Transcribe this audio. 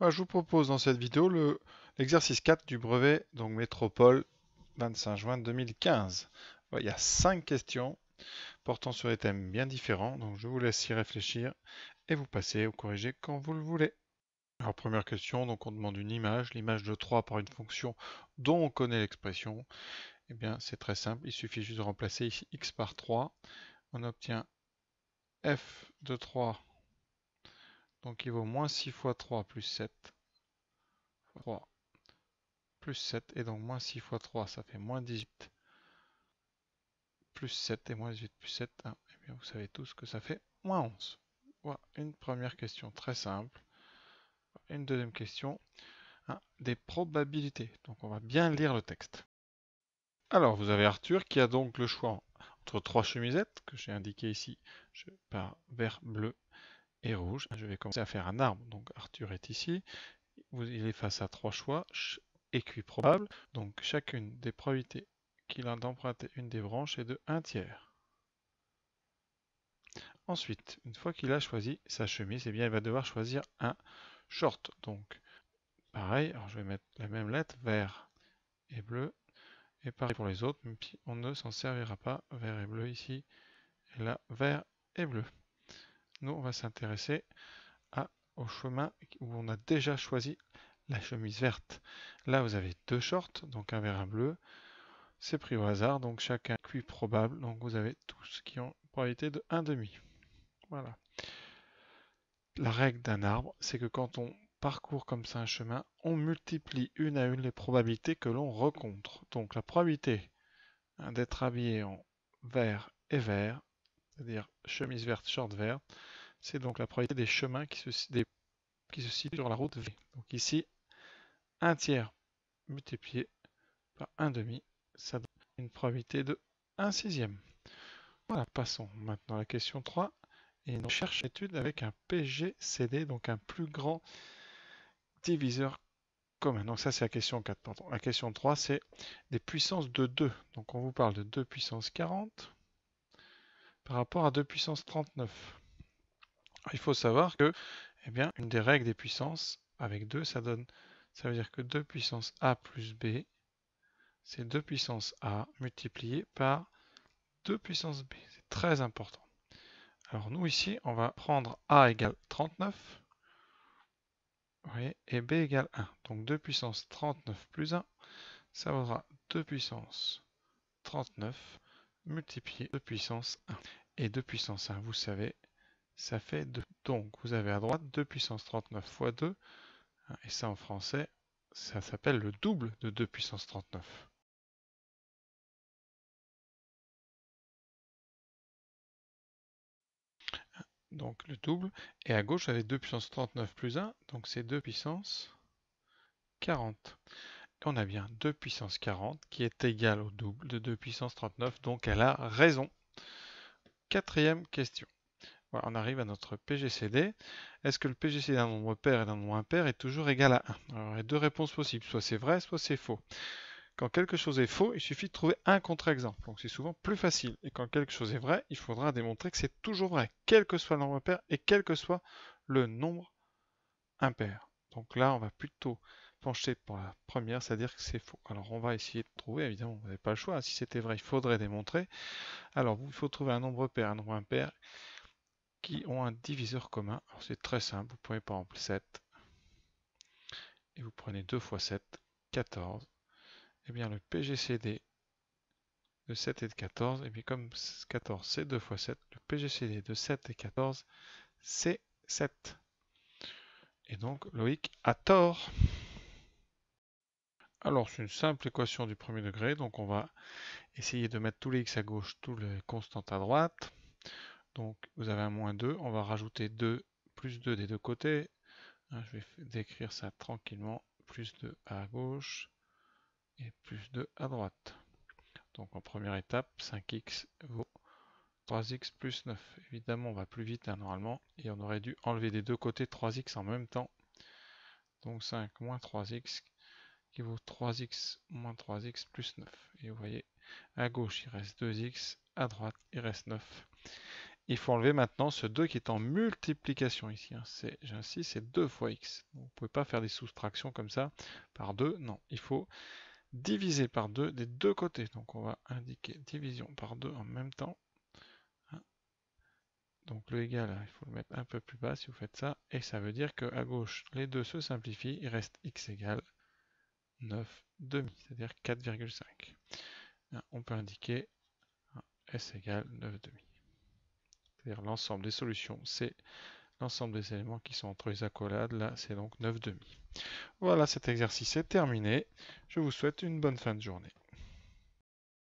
Bah, je vous propose dans cette vidéo l'exercice 4 du brevet, donc métropole 25 juin 2015. Bah, il y a 5 questions portant sur des thèmes bien différents, donc je vous laisse y réfléchir et vous passez au corriger quand vous le voulez. Alors première question, donc on demande une image, l'image de 3 par une fonction dont on connaît l'expression. Eh bien c'est très simple, il suffit juste de remplacer x par 3. On obtient f de 3 donc il vaut moins 6 fois 3 plus 7. 3 plus 7 et donc moins 6 fois 3 ça fait moins 18 plus 7 et moins 18 plus 7 Et eh bien vous savez tous que ça fait moins 11. Voilà une première question très simple. Une deuxième question. des probabilités. Donc on va bien lire le texte. Alors vous avez Arthur qui a donc le choix entre trois chemisettes que j'ai indiquées ici par vert bleu rouge. Je vais commencer à faire un arbre. Donc Arthur est ici. Il est face à trois choix équiprobables, probable. Donc chacune des probabilités qu'il a d'emprunter une des branches est de 1 tiers. Ensuite, une fois qu'il a choisi sa chemise, et eh bien, il va devoir choisir un short. Donc, pareil, alors je vais mettre la même lettre, vert et bleu. Et pareil pour les autres, on ne s'en servira pas, vert et bleu ici, et là, vert et bleu. Nous, on va s'intéresser au chemin où on a déjà choisi la chemise verte. Là, vous avez deux shorts, donc un vert, et un bleu. C'est pris au hasard, donc chacun cuit probable. Donc vous avez tous qui ont une probabilité de 1,5. Voilà. La règle d'un arbre, c'est que quand on parcourt comme ça un chemin, on multiplie une à une les probabilités que l'on rencontre. Donc la probabilité hein, d'être habillé en vert et vert c'est-à-dire chemise verte, short vert, c'est donc la probabilité des chemins qui se, des, qui se situent sur la route V. Donc ici, un tiers multiplié par 1 demi, ça donne une probabilité de 1 sixième. Voilà, passons maintenant à la question 3. Et on cherche l'étude avec un PGCD, donc un plus grand diviseur commun. Donc ça c'est la question 4, La question 3 c'est des puissances de 2. Donc on vous parle de 2 puissance 40, par rapport à 2 puissance 39. Il faut savoir que eh bien, une des règles des puissances avec 2, ça donne, ça veut dire que 2 puissance a plus b, c'est 2 puissance a multiplié par 2 puissance b. C'est très important. Alors nous ici, on va prendre a égale 39 vous voyez, et b égale 1. Donc 2 puissance 39 plus 1, ça vaudra 2 puissance 39 multiplié 2 puissance 1. Et 2 puissance 1, vous savez, ça fait 2. Donc, vous avez à droite 2 puissance 39 fois 2, hein, et ça en français, ça s'appelle le double de 2 puissance 39. donc le double. Et à gauche, j'avais 2 puissance 39 plus 1, donc c'est 2 puissance 40. On a bien 2 puissance 40 qui est égal au double de 2 puissance 39, donc elle a raison. Quatrième question. on arrive à notre PGCD. Est-ce que le PGCD d'un nombre pair et d'un nombre impair est toujours égal à 1 Alors, il y a deux réponses possibles, soit c'est vrai, soit c'est faux. Quand quelque chose est faux, il suffit de trouver un contre-exemple, donc c'est souvent plus facile. Et quand quelque chose est vrai, il faudra démontrer que c'est toujours vrai, quel que soit le nombre pair et quel que soit le nombre impair. Donc là, on va plutôt pour la première, c'est-à-dire que c'est faux. Alors on va essayer de trouver, évidemment, vous n'avez pas le choix. Hein. Si c'était vrai, il faudrait démontrer. Alors il faut trouver un nombre pair, un nombre impair qui ont un diviseur commun. c'est très simple, vous prenez par exemple 7, et vous prenez 2 fois 7, 14. Et bien le PGCD de 7 et de 14, eh et puis comme 14 c'est 2 fois 7, le PGCD de 7 et 14 c'est 7. Et donc Loïc a tort. Alors c'est une simple équation du premier degré, donc on va essayer de mettre tous les x à gauche, tous les constantes à droite. Donc vous avez un moins 2, on va rajouter 2 plus 2 des deux côtés. Hein, je vais décrire ça tranquillement, plus 2 à gauche et plus 2 à droite. Donc en première étape, 5x vaut 3x plus 9. Évidemment, on va plus vite hein, normalement, et on aurait dû enlever des deux côtés 3x en même temps. Donc 5 moins 3x qui vaut 3x moins 3x plus 9. Et vous voyez, à gauche, il reste 2x, à droite, il reste 9. Il faut enlever maintenant ce 2 qui est en multiplication ici. Hein. j'insiste, c'est 2 fois x. Vous ne pouvez pas faire des soustractions comme ça par 2. Non, il faut diviser par 2 des deux côtés. Donc on va indiquer division par 2 en même temps. Hein. Donc le égal, hein, il faut le mettre un peu plus bas si vous faites ça. Et ça veut dire qu'à gauche, les deux se simplifient. Il reste x égale demi, c'est-à-dire 4,5. On peut indiquer S égale 9,5. C'est-à-dire l'ensemble des solutions, c'est l'ensemble des éléments qui sont entre les accolades. Là, c'est donc demi. Voilà, cet exercice est terminé. Je vous souhaite une bonne fin de journée.